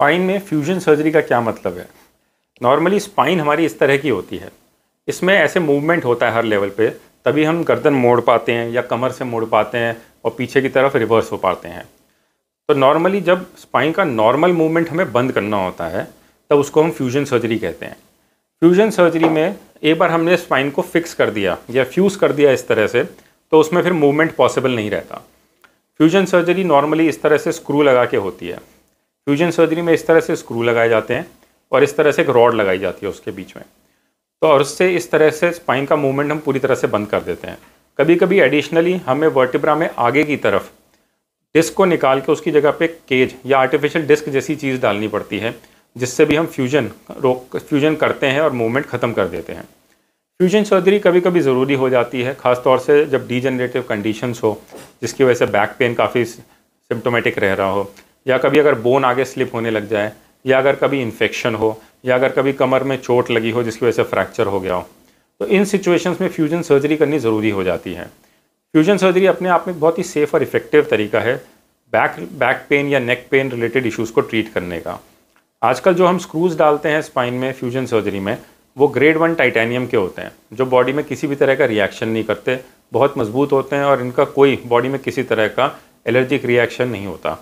Spine में fusion surgery का क्या मतलब है नॉर्मली स्पाइन हमारी इस तरह की होती है इसमें ऐसे मूवमेंट होता है हर लेवल पे तभी हम गर्दन मोड़ पाते हैं या कमर से मोड़ पाते हैं और पीछे की तरफ रिवर्स हो पाते हैं तो नॉर्मली जब स्पाइन का नॉर्मल मूवमेंट हमें बंद करना होता है तब उसको हम फ्यूजन सर्जरी कहते हैं फ्यूजन सर्जरी में एक बार हमने स्पाइन को फिक्स कर दिया या फ्यूज़ कर दिया इस तरह से तो उसमें फिर मूवमेंट पॉसिबल नहीं रहता फ्यूजन सर्जरी नॉर्मली इस तरह से स्क्रू लगा के होती है फ्यूजन सर्जरी में इस तरह से स्क्रू लगाए जाते हैं और इस तरह से एक रॉड लगाई जाती है उसके बीच में तो और उससे इस तरह से स्पाइन का मूवमेंट हम पूरी तरह से बंद कर देते हैं कभी कभी एडिशनली हमें वर्टिब्रा में आगे की तरफ डिस्क को निकाल के उसकी जगह पे केज या आर्टिफिशियल डिस्क जैसी चीज़ डालनी पड़ती है जिससे भी हम फ्यूजन रोक फ्यूजन करते हैं और मूवमेंट ख़त्म कर देते हैं फ्यूजन सर्जरी कभी कभी ज़रूरी हो जाती है ख़ासतौर से जब डीजनरेटिव कंडीशंस हो जिसकी वजह से बैक पेन काफ़ी सिम्टोमेटिक रह रहा हो या कभी अगर बोन आगे स्लिप होने लग जाए या अगर कभी इन्फेक्शन हो या अगर कभी कमर में चोट लगी हो जिसकी वजह से फ्रैक्चर हो गया हो तो इन सिचुएशंस में फ्यूजन सर्जरी करनी ज़रूरी हो जाती है फ्यूजन सर्जरी अपने आप में बहुत ही सेफ़ और इफ़ेक्टिव तरीका है बैक बैक पेन या नेक पेन रिलेटेड इश्यूज़ को ट्रीट करने का आजकल जो हम स्क्रूज डालते हैं स्पाइन में फ्यूजन सर्जरी में वो ग्रेड वन टाइटेनियम के होते हैं जो बॉडी में किसी भी तरह का रिएक्शन नहीं करते बहुत मजबूत होते हैं और इनका कोई बॉडी में किसी तरह का एलर्जिक रिएक्शन नहीं होता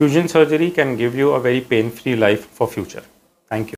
Fusion surgery can give you a very pain-free life for future. Thank you.